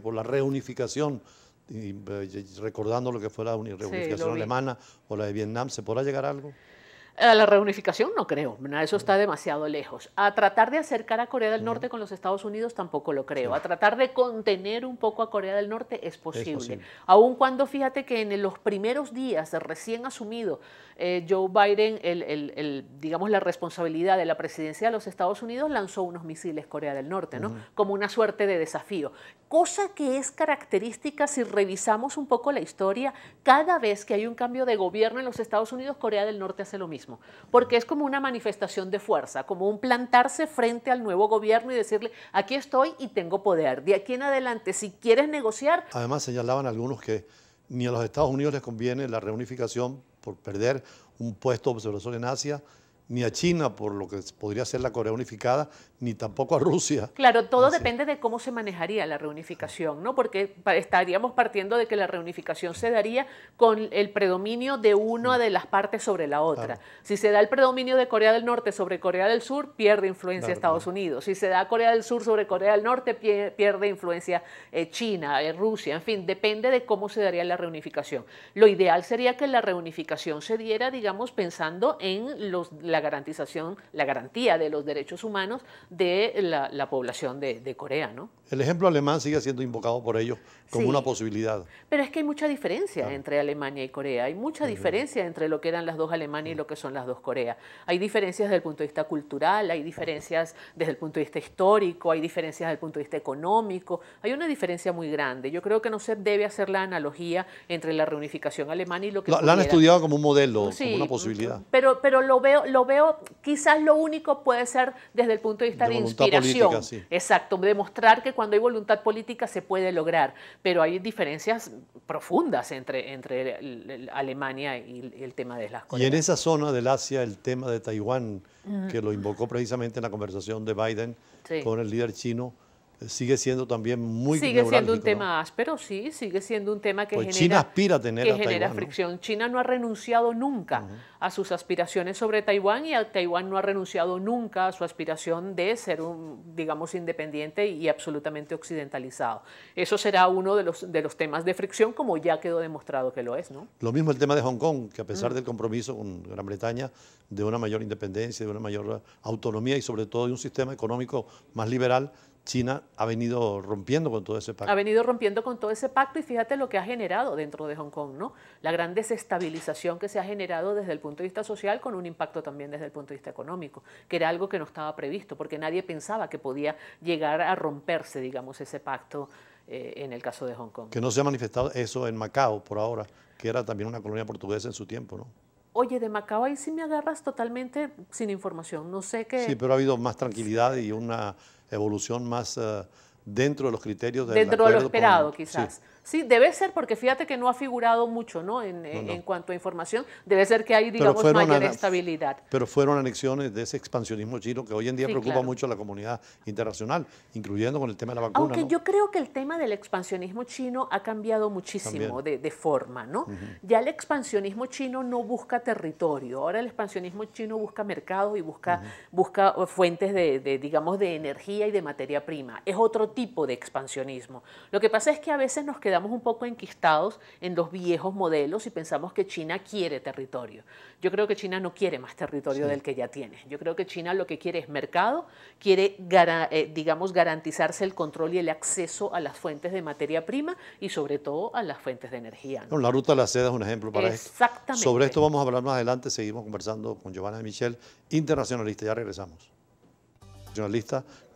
por la reunificación, y eh, recordando lo que fue la reunificación alemana o la de Vietnam, ¿se podrá llegar a algo? A eh, la reunificación no creo, eso mm. está demasiado lejos. A tratar de acercar a Corea del Norte con los Estados Unidos tampoco lo creo. A tratar de contener un poco a Corea del Norte es posible. Aun cuando fíjate que en los primeros días de recién asumido eh, Joe Biden, digamos la responsabilidad de la presidencia de los Estados Unidos, lanzó unos misiles Corea del Norte, ¿no? Como una suerte de desafío. Cosa que es característica si revisamos un poco la historia, cada vez que hay un cambio de gobierno en los Estados Unidos, Corea del Norte hace lo mismo porque es como una manifestación de fuerza, como un plantarse frente al nuevo gobierno y decirle, aquí estoy y tengo poder, de aquí en adelante, si quieres negociar. Además señalaban algunos que ni a los Estados Unidos les conviene la reunificación por perder un puesto observador en Asia, ni a China por lo que podría ser la Corea unificada, ni tampoco a Rusia. Claro, todo depende de cómo se manejaría la reunificación, ¿no? Porque estaríamos partiendo de que la reunificación se daría con el predominio de una de las partes sobre la otra. Si se da el predominio de Corea del Norte sobre Corea del Sur, pierde influencia Estados Unidos. Si se da Corea del Sur sobre Corea del Norte, pierde influencia eh, China, eh, Rusia, en fin, depende de cómo se daría la reunificación. Lo ideal sería que la reunificación se diera, digamos, pensando en los, la garantización, la garantía de los derechos humanos de la, población de, Corea. ¿no? El ejemplo alemán sigue siendo invocado por ellos como una posibilidad. Pero es que hay mucha diferencia entre Alemania y Corea, hay mucha diferencia entre lo que eran las dos Alemania y lo que son las dos Coreas. Hay diferencias desde el punto de vista cultural, hay diferencias desde el punto de vista histórico, hay diferencias desde el punto de vista económico, hay una diferencia muy grande. Yo creo que no se debe hacer la analogía entre la reunificación alemana y lo que... La, han estudiado como un modelo, como una posibilidad. Pero, pero lo, veo, lo veo, quizás lo único puede ser desde el punto de vista esta de, inspiración. Política, sí. Exacto, demostrar que cuando hay voluntad política se puede lograr, pero hay diferencias profundas entre, entre Alemania y el, tema de las cosas. Y en esa zona del Asia, el tema de Taiwán, que lo invocó precisamente en la conversación de Biden con el líder chino, sigue siendo también muy Sigue siendo un tema áspero, sí, sigue siendo un tema que pues genera, China aspira a tener que genera fricción. China no ha renunciado nunca a sus aspiraciones sobre Taiwán y Taiwán no ha renunciado nunca a su aspiración de ser, un, digamos, independiente y absolutamente occidentalizado. Eso será uno de los, de los temas de fricción, como ya quedó demostrado que lo es. ¿no? Lo mismo el tema de Hong Kong, que a pesar mm. del compromiso con Gran Bretaña de una mayor independencia, de una mayor autonomía y sobre todo de un sistema económico más liberal, China ha venido rompiendo con todo ese pacto. Ha venido rompiendo con todo ese pacto y fíjate lo que ha generado dentro de Hong Kong, ¿no? La gran desestabilización que se ha generado desde el punto de vista social con un impacto también desde el punto de vista económico, que era algo que no estaba previsto porque nadie pensaba que podía llegar a romperse, digamos, ese pacto eh, en el caso de Hong Kong. Que no se ha manifestado eso en Macao por ahora, que era también una colonia portuguesa en su tiempo, ¿no? Oye, de Macao ahí sí me agarras totalmente sin información, no sé qué... Sí, pero ha habido más tranquilidad y una evolución más eh, dentro de los criterios del Dentro de lo esperado, quizás. Sí, debe ser, porque fíjate que no ha figurado mucho ¿no? En, cuanto a información. Debe ser que hay, digamos, mayor estabilidad. Pero fueron anexiones de ese expansionismo chino que hoy en día preocupa mucho a la comunidad internacional, incluyendo con el tema de la vacuna. Aunque yo creo que el tema del expansionismo chino ha cambiado muchísimo de, forma, ¿no? Ya el expansionismo chino no busca territorio, ahora el expansionismo chino busca mercado y busca, busca eh, fuentes de, digamos, de energía y de materia prima. Es otro tipo de expansionismo. Lo que pasa es que a veces nos quedamos quedamos un poco enquistados en los viejos modelos y pensamos que China quiere territorio. Yo creo que China no quiere más territorio del que ya tiene. Yo creo que China lo que quiere es mercado, quiere, eh, digamos, garantizarse el control y el acceso a las fuentes de materia prima y sobre todo a las fuentes de energía. la ruta de la seda es un ejemplo para Exactamente. Sobre esto vamos a hablar más adelante, seguimos conversando con Giovanna Michel, internacionalista, ya regresamos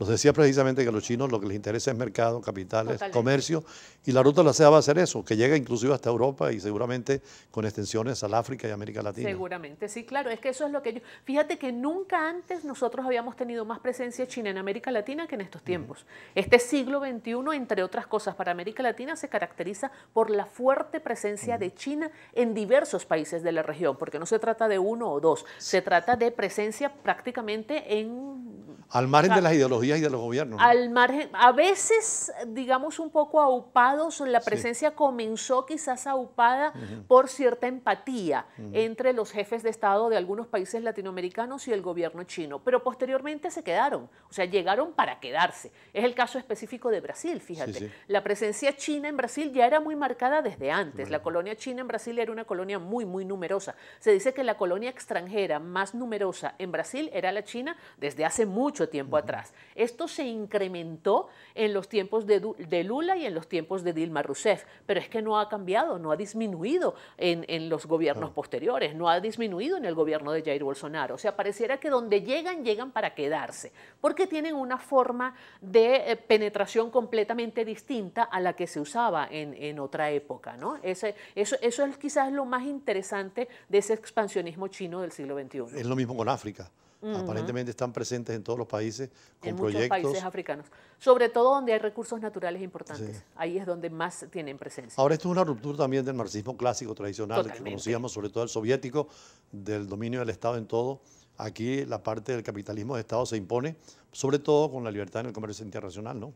nos decía precisamente que a los chinos lo que les interesa es mercado, capitales, comercio, y la ruta de la seda va a ser eso, que llega inclusive hasta Europa y seguramente con extensiones al África y América Latina. Seguramente, sí, claro, es que eso es lo que ellos... Fíjate que nunca antes nosotros habíamos tenido más presencia china en América Latina que en estos tiempos. Este siglo XXI, entre otras cosas, para América Latina se caracteriza por la fuerte presencia de China en diversos países de la región, porque no se trata de uno o dos, se trata de presencia prácticamente en... Al margen de las ideologías y de los gobiernos. Al margen, a veces, digamos, un poco aupados, la presencia comenzó quizás aupada por cierta empatía entre los jefes de Estado de algunos países latinoamericanos y el gobierno chino, pero posteriormente se quedaron, o sea, llegaron para quedarse. Es el caso específico de Brasil, fíjate. La presencia china en Brasil ya era muy marcada desde antes. La colonia china en Brasil era una colonia muy, muy numerosa. Se dice que la colonia extranjera más numerosa en Brasil era la China desde hace mucho tiempo tiempo atrás. Esto se incrementó en los tiempos de, Lula y en los tiempos de Dilma Rousseff, pero es que no ha cambiado, no ha disminuido en, los gobiernos posteriores, no ha disminuido en el gobierno de Jair Bolsonaro. O sea, pareciera que donde llegan, llegan para quedarse, porque tienen una forma de eh, penetración completamente distinta a la que se usaba en, otra época. ¿no? eso, eso es quizás lo más interesante de ese expansionismo chino del siglo XXI. Es lo mismo con África aparentemente están presentes en todos los países con en proyectos. muchos países africanos, sobre todo donde hay recursos naturales importantes. Ahí es donde más tienen presencia. Ahora esto es una ruptura también del marxismo clásico tradicional que conocíamos, sobre todo el soviético, del dominio del Estado en todo. Aquí la parte del capitalismo de Estado se impone sobre todo con la libertad en el comercio internacional, ¿no?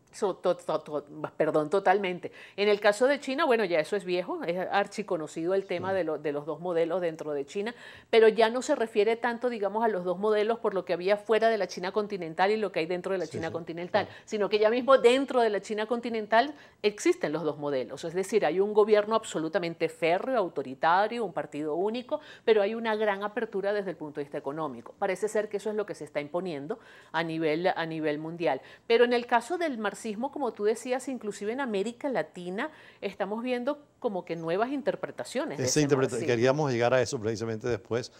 perdón, totalmente. En el caso de China, bueno, ya eso es viejo, es archiconocido el tema de, los dos modelos dentro de China, pero ya no se refiere tanto, digamos, a los dos modelos por lo que había fuera de la China continental y lo que hay dentro de la China continental, sino que ya mismo dentro de la China continental existen los dos modelos, es decir, hay un gobierno absolutamente férreo, autoritario, un partido único, pero hay una gran apertura desde el punto de vista económico. Parece ser que eso es lo que se está imponiendo a nivel a nivel mundial. Pero en el caso del marxismo, como tú decías, inclusive en América Latina, estamos viendo como que nuevas interpretaciones. Queríamos llegar a eso precisamente después,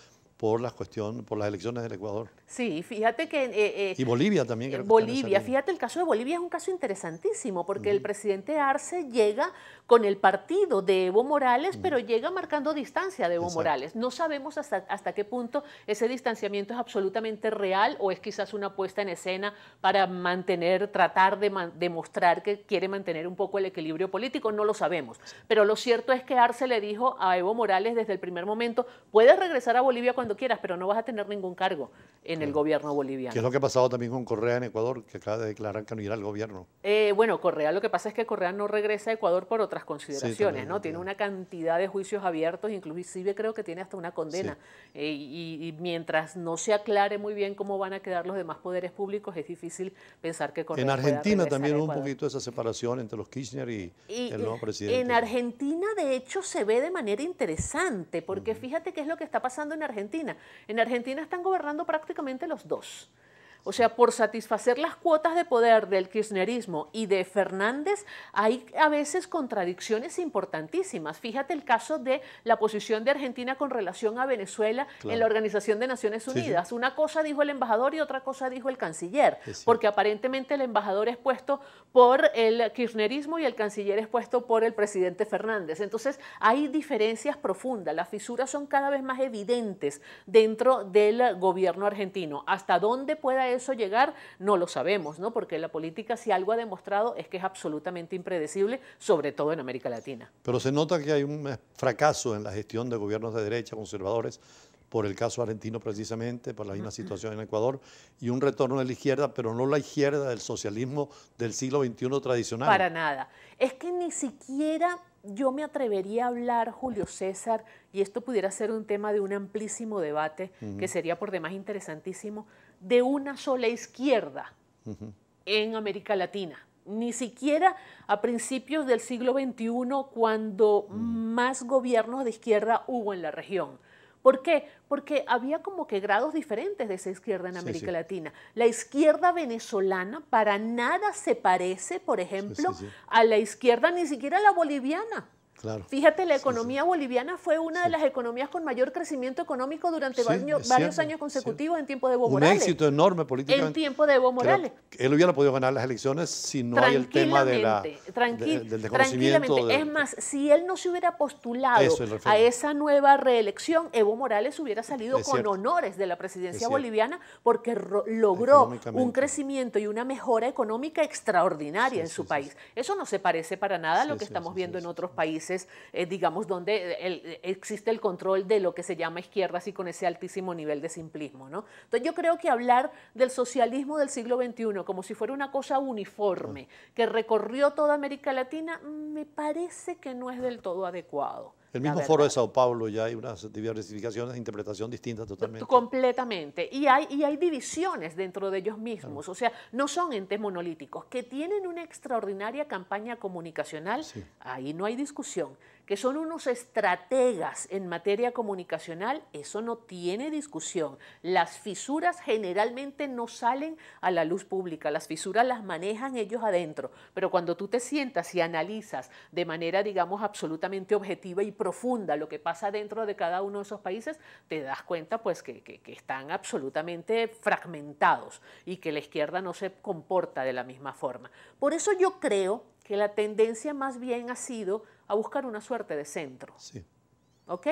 por la cuestión, por las elecciones del Ecuador. Sí, fíjate que... Eh, eh, y Bolivia también. Eh, Bolivia, fíjate, el caso de Bolivia es un caso interesantísimo, porque el presidente Arce llega con el partido de Evo Morales, pero llega marcando distancia de Evo Morales. No sabemos hasta, hasta qué punto ese distanciamiento es absolutamente real o es quizás una puesta en escena para mantener, tratar de demostrar que quiere mantener un poco el equilibrio político, no lo sabemos. Pero lo cierto es que Arce le dijo a Evo Morales desde el primer momento, puedes regresar a Bolivia cuando quieras, pero no vas a tener ningún cargo en el gobierno boliviano. ¿Qué es lo que ha pasado también con Correa en Ecuador, que acaba de declarar que no irá al gobierno? Eh, bueno, Correa, lo que pasa es que Correa no regresa a Ecuador por otras consideraciones, ¿no? Tiene una cantidad de juicios abiertos, inclusive creo que tiene hasta una condena. Eh, y, mientras no se aclare muy bien cómo van a quedar los demás poderes públicos, es difícil pensar que Correa En Argentina también hubo un poquito esa separación entre los Kirchner y, el nuevo presidente. En Argentina, de hecho, se ve de manera interesante, porque fíjate qué es lo que está pasando en Argentina. En Argentina están gobernando prácticamente los dos. O sea, por satisfacer las cuotas de poder del kirchnerismo y de Fernández, hay a veces contradicciones importantísimas. Fíjate el caso de la posición de Argentina con relación a Venezuela en la Organización de Naciones Unidas. Una cosa dijo el embajador y otra cosa dijo el canciller, porque aparentemente el embajador es puesto por el kirchnerismo y el canciller es puesto por el presidente Fernández. Entonces, hay diferencias profundas. Las fisuras son cada vez más evidentes dentro del gobierno argentino. ¿Hasta dónde pueda eso llegar? No lo sabemos, ¿no? Porque la política, si algo ha demostrado, es que es absolutamente impredecible, sobre todo en América Latina. Pero se nota que hay un fracaso en la gestión de gobiernos de derecha conservadores por el caso argentino precisamente, por la misma situación en Ecuador, y un retorno de la izquierda, pero no la izquierda del socialismo del siglo XXI tradicional. Para nada. Es que ni siquiera yo me atrevería a hablar, Julio César, y esto pudiera ser un tema de un amplísimo debate, que sería por demás interesantísimo, de una sola izquierda en América Latina. Ni siquiera a principios del siglo XXI, cuando más gobiernos de izquierda hubo en la región. ¿Por qué? Porque había como que grados diferentes de esa izquierda en América Latina. La izquierda venezolana para nada se parece, por ejemplo, a la izquierda ni siquiera a la boliviana. Fíjate, la economía boliviana fue una de las economías con mayor crecimiento económico durante varios, años consecutivos en tiempo de Evo Morales. Un éxito enorme políticamente. En tiempo de Evo Morales. él hubiera podido ganar las elecciones si no hay el tema de la, del desconocimiento. Tranquilamente. es más, si él no se hubiera postulado a esa nueva reelección, Evo Morales hubiera salido con honores de la presidencia boliviana porque logró un crecimiento y una mejora económica extraordinaria en su país. Eso no se parece para nada a lo que estamos viendo en otros países eh, digamos, donde eh, eh, existe el control de lo que se llama izquierda, así con ese altísimo nivel de simplismo. Entonces yo creo que hablar del socialismo del siglo XXI como si fuera una cosa uniforme que recorrió toda América Latina, me parece que no es del todo adecuado. El mismo foro de Sao Paulo ya hay unas diversificaciones de interpretación distintas totalmente. Completamente. Y hay, y hay divisiones dentro de ellos mismos. O sea, no son entes monolíticos. Que tienen una extraordinaria campaña comunicacional, ahí no hay discusión que son unos estrategas en materia comunicacional, eso no tiene discusión. Las fisuras generalmente no salen a la luz pública, las fisuras las manejan ellos adentro, pero cuando tú te sientas y analizas de manera, digamos, absolutamente objetiva y profunda lo que pasa dentro de cada uno de esos países, te das cuenta pues que, que están absolutamente fragmentados y que la izquierda no se comporta de la misma forma. Por eso yo creo que la tendencia más bien ha sido a buscar una suerte de centro. Sí. ¿Ok?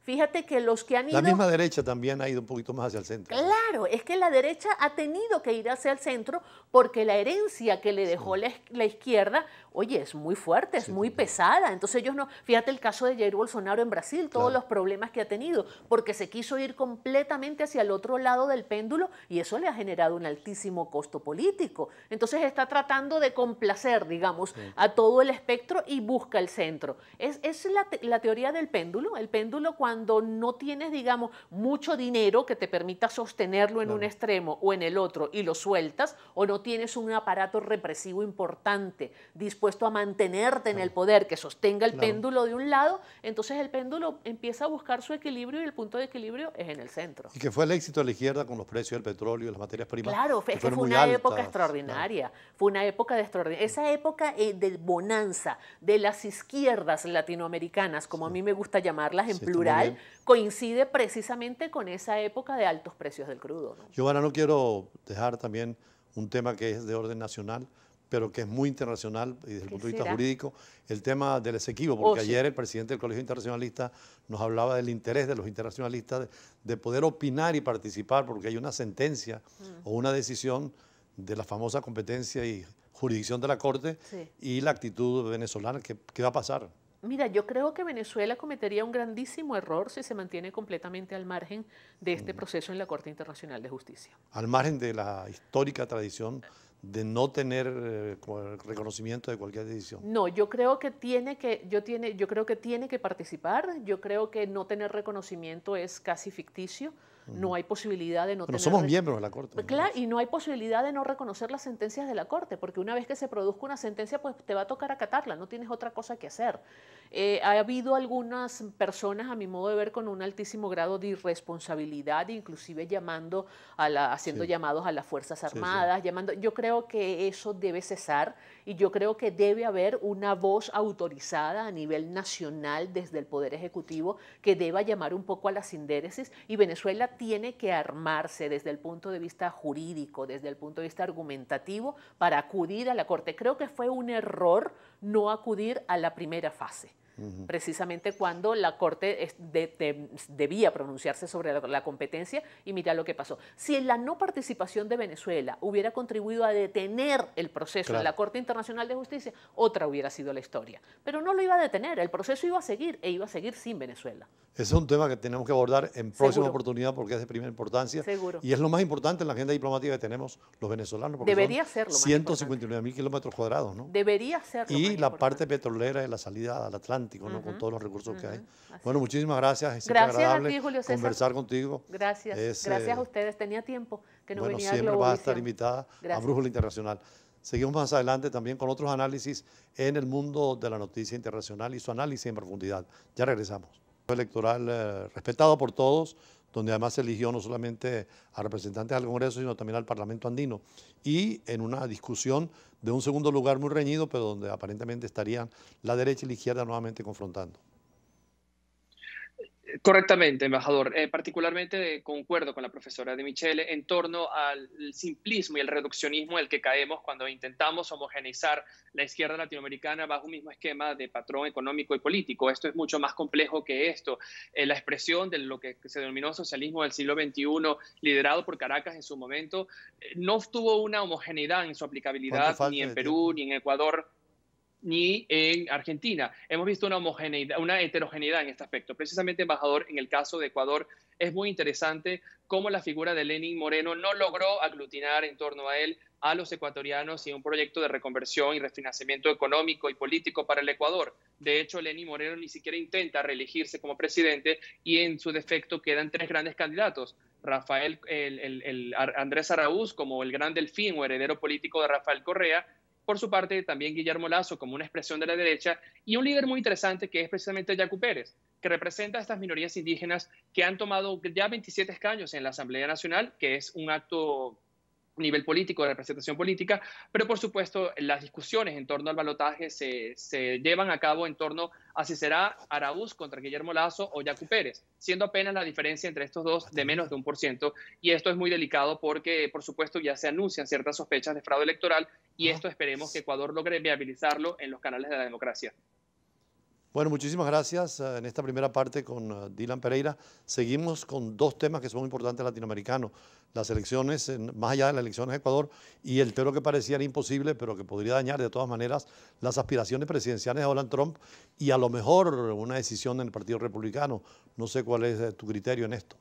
Fíjate que los que han ido... La misma derecha también ha ido un poquito más hacia el centro. Claro, es que la derecha ha tenido que ir hacia el centro porque la herencia que le dejó la, izquierda, oye, es muy fuerte, es muy pesada. Entonces ellos no, fíjate el caso de Jair Bolsonaro en Brasil, todos los problemas que ha tenido, porque se quiso ir completamente hacia el otro lado del péndulo y eso le ha generado un altísimo costo político. Entonces está tratando de complacer, digamos, a todo el espectro y busca el centro. Es, es la, teoría del péndulo. El péndulo cuando no tienes, digamos, mucho dinero que te permita sostenerlo en un extremo o en el otro y lo sueltas, o no tienes un aparato represivo importante dispuesto a mantenerte en el poder, que sostenga el péndulo de un lado, entonces el péndulo empieza a buscar su equilibrio y el punto de equilibrio es en el centro. Y que fue el éxito de la izquierda con los precios del petróleo y las materias primas. Claro, que fue una época extraordinaria, fue una época de extraordinaria. Esa época eh, de bonanza de las izquierdas latinoamericanas, como a mí me gusta llamarlas en plural, coincide precisamente con esa época de altos precios del crudo. ¿no? Giovanna, no quiero dejar también un tema que es de orden nacional, pero que es muy internacional y desde el punto de vista jurídico, el tema del exequivo, porque oh, ayer el presidente del Colegio Internacionalista nos hablaba del interés de los internacionalistas de, poder opinar y participar, porque hay una sentencia mm. o una decisión de la famosa competencia y jurisdicción de la Corte y la actitud venezolana, que qué va a pasar? Mira, yo creo que Venezuela cometería un grandísimo error si se mantiene completamente al margen de este mm. proceso en la Corte Internacional de Justicia. Al margen de la histórica tradición de no tener eh, reconocimiento de cualquier decisión. No, yo creo que tiene que yo tiene yo creo que tiene que participar, yo creo que no tener reconocimiento es casi ficticio no hay posibilidad de no Pero somos miembros de la Corte. Claro, y no hay posibilidad de no reconocer las sentencias de la Corte, porque una vez que se produzca una sentencia, pues te va a tocar acatarla, no tienes otra cosa que hacer. Eh, ha habido algunas personas, a mi modo de ver, con un altísimo grado de irresponsabilidad, inclusive llamando a la, haciendo llamados a las Fuerzas Armadas, llamando... Yo creo que eso debe cesar y yo creo que debe haber una voz autorizada a nivel nacional desde el Poder Ejecutivo que deba llamar un poco a las sindéresis y Venezuela tiene que armarse desde el punto de vista jurídico, desde el punto de vista argumentativo, para acudir a la Corte. Creo que fue un error no acudir a la primera fase precisamente cuando la Corte debía pronunciarse sobre la, competencia y mira lo que pasó. Si la no participación de Venezuela hubiera contribuido a detener el proceso de la Corte Internacional de Justicia, otra hubiera sido la historia. Pero no lo iba a detener, el proceso iba a seguir e iba a seguir sin Venezuela. ese Es un tema que tenemos que abordar en próxima oportunidad porque es de primera importancia. Y es lo más importante en la agenda diplomática que tenemos los venezolanos. Porque Debería ser 159 mil kilómetros cuadrados, ¿no? Debería ser. y la parte petrolera de la salida al Atlántico con todos los recursos que hay. Bueno, muchísimas gracias. gracias a ti, Julio César. Conversar contigo. Gracias. gracias a eh, ustedes. Tenía tiempo que no bueno, venía siempre va a estar invitada a Brújula Internacional. Seguimos más adelante también con otros análisis en el mundo de la noticia internacional y su análisis en profundidad. Ya regresamos. Electoral eh, respetado por todos donde además eligió no solamente a representantes al Congreso, sino también al Parlamento andino, y en una discusión de un segundo lugar muy reñido, pero donde aparentemente estarían la derecha y la izquierda nuevamente confrontando. Correctamente, embajador. Eh, particularmente concuerdo con la profesora de Michele en torno al simplismo y el reduccionismo en el que caemos cuando intentamos homogeneizar la izquierda latinoamericana bajo un mismo esquema de patrón económico y político. Esto es mucho más complejo que esto. Eh, la expresión de lo que se denominó socialismo del siglo XXI, liderado por Caracas en su momento, eh, no tuvo una homogeneidad en su aplicabilidad ni en Perú ni en Ecuador ni en Argentina. Hemos visto una homogeneidad, una heterogeneidad en este aspecto. Precisamente, embajador, en el caso de Ecuador, es muy interesante cómo la figura de Lenin Moreno no logró aglutinar en torno a él a los ecuatorianos y un proyecto de reconversión y refinanciamiento económico y político para el Ecuador. De hecho, Lenin Moreno ni siquiera intenta reelegirse como presidente y en su defecto quedan tres grandes candidatos. Rafael, el, el Andrés Araúz como el gran delfín o heredero político de Rafael Correa, por su parte también Guillermo Lazo como una expresión de la derecha y un líder muy interesante que es precisamente Yacu Pérez, que representa a estas minorías indígenas que han tomado ya 27 escaños en la Asamblea Nacional, que es un acto nivel político, de representación política, pero por supuesto las discusiones en torno al balotaje se, se, llevan a cabo en torno a si será Araúz contra Guillermo Lazo o Yacu Pérez, siendo apenas la diferencia entre estos dos de menos de un por ciento. Y esto es muy delicado porque, por supuesto, ya se anuncian ciertas sospechas de fraude electoral y esto esperemos que Ecuador logre viabilizarlo en los canales de la democracia. Bueno, muchísimas gracias eh, en esta primera parte con eh, Dylan Pereira. Seguimos con dos temas que son importantes latinoamericanos. Las elecciones, más allá de las elecciones de Ecuador, y el tema que parecía imposible, pero que podría dañar de todas maneras las aspiraciones presidenciales de Donald Trump y a lo mejor una decisión del Partido Republicano. No sé cuál es eh, tu criterio en esto.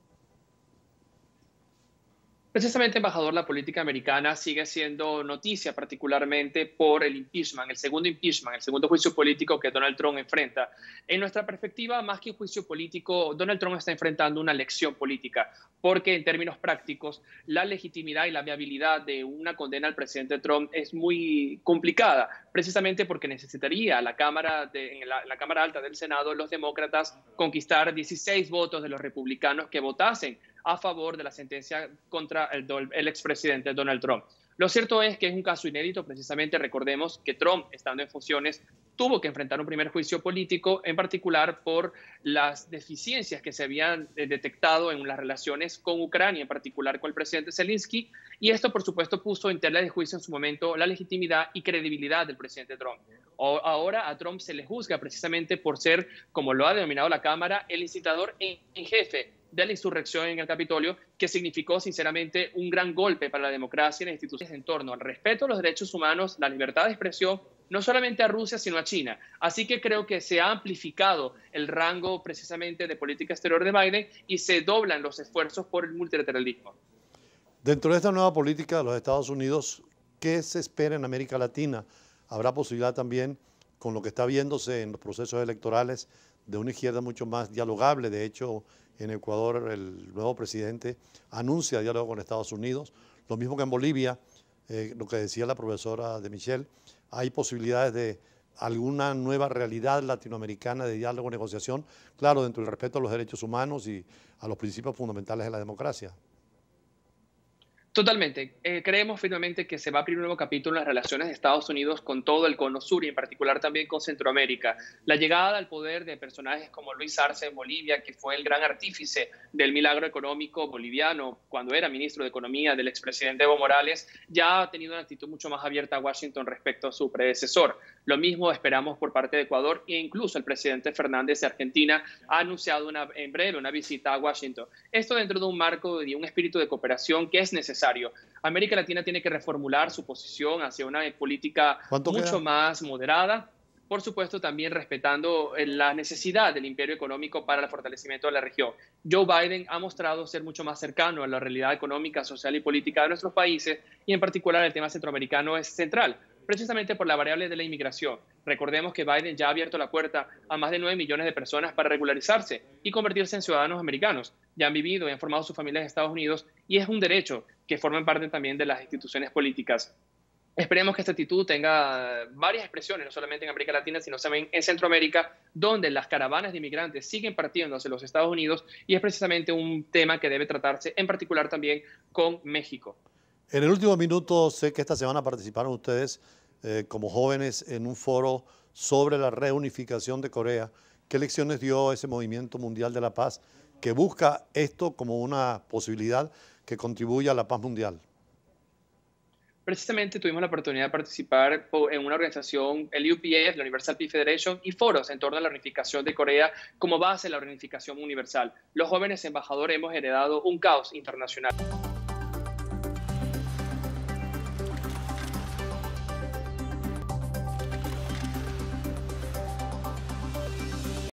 Precisamente, embajador, la política americana sigue siendo noticia, particularmente por el impeachment, el segundo impeachment, el segundo juicio político que Donald Trump enfrenta. En nuestra perspectiva, más que un juicio político, Donald Trump está enfrentando una elección política, porque en términos prácticos, la legitimidad y la viabilidad de una condena al presidente Trump es muy complicada, precisamente porque necesitaría la Cámara, la Cámara Alta del Senado, los demócratas, conquistar 16 votos de los republicanos que votasen a favor de la sentencia contra el, el expresidente Donald Trump. Lo cierto es que es un caso inédito, precisamente recordemos que Trump, estando en funciones, tuvo que enfrentar un primer juicio político, en particular por las deficiencias que se habían eh, detectado en las relaciones con Ucrania, en particular con el presidente Zelensky, y esto, por supuesto, puso en tela de juicio en su momento la legitimidad y credibilidad del presidente Trump. Ahora a Trump se le juzga precisamente por ser, como lo ha denominado la Cámara, el incitador en jefe de la insurrección en el Capitolio, que significó sinceramente un gran golpe para la democracia y las instituciones en torno al respeto a los derechos humanos, la libertad de expresión, no solamente a Rusia, sino a China. Así que creo que se ha amplificado el rango precisamente de política exterior de Biden y se doblan los esfuerzos por el multilateralismo. Dentro de esta nueva política de los Estados Unidos, ¿qué se espera en América Latina? ¿Habrá posibilidad también, con lo que está viéndose en los procesos electorales, de una izquierda mucho más dialogable. De hecho, en Ecuador el nuevo presidente anuncia diálogo con Estados Unidos. Lo mismo que en Bolivia, eh, lo que decía la profesora de Michelle hay posibilidades de alguna nueva realidad latinoamericana de diálogo, negociación, claro, dentro del respeto a los derechos humanos y a los principios fundamentales de la democracia. Totalmente. Eh, creemos firmemente que se va a abrir un nuevo capítulo en las relaciones de Estados Unidos con todo el cono sur y en particular también con Centroamérica. La llegada al poder de personajes como Luis Arce en Bolivia, que fue el gran artífice del milagro económico boliviano cuando era ministro de Economía del expresidente Evo Morales, ya ha tenido una actitud mucho más abierta a Washington respecto a su predecesor. Lo mismo esperamos por parte de Ecuador e incluso el presidente Fernández de Argentina ha anunciado en breve una visita a Washington. Esto dentro de un marco y un espíritu de cooperación que es necesario América Latina tiene que reformular su posición hacia una política mucho más moderada, por supuesto también respetando eh, la necesidad del imperio económico para el fortalecimiento de la región. Joe Biden ha mostrado ser mucho más cercano a la realidad económica, social y política de nuestros países y en particular el tema centroamericano es central, precisamente por la variable de la inmigración. Recordemos que Biden ya ha abierto la puerta a más de 9 millones de personas para regularizarse y convertirse en ciudadanos americanos. Ya han vivido y han formado sus familias en Estados Unidos y es un derecho que formen parte también de las instituciones políticas. Esperemos que esta actitud tenga varias expresiones, no solamente en América Latina, sino también en Centroamérica, donde las caravanas de inmigrantes siguen partiendo hacia los Estados Unidos y es precisamente un tema que debe tratarse en particular también con México. En el último minuto, sé que esta semana participaron ustedes eh, como jóvenes en un foro sobre la reunificación de Corea. ¿Qué lecciones dio ese movimiento mundial de la paz que busca esto como una posibilidad que contribuya a la paz mundial? Precisamente tuvimos la oportunidad de participar en una organización, el UPF, la Universal Peace Federation, y foros en torno a la unificación de Corea como base de la unificación universal. Los jóvenes embajadores hemos heredado un caos internacional.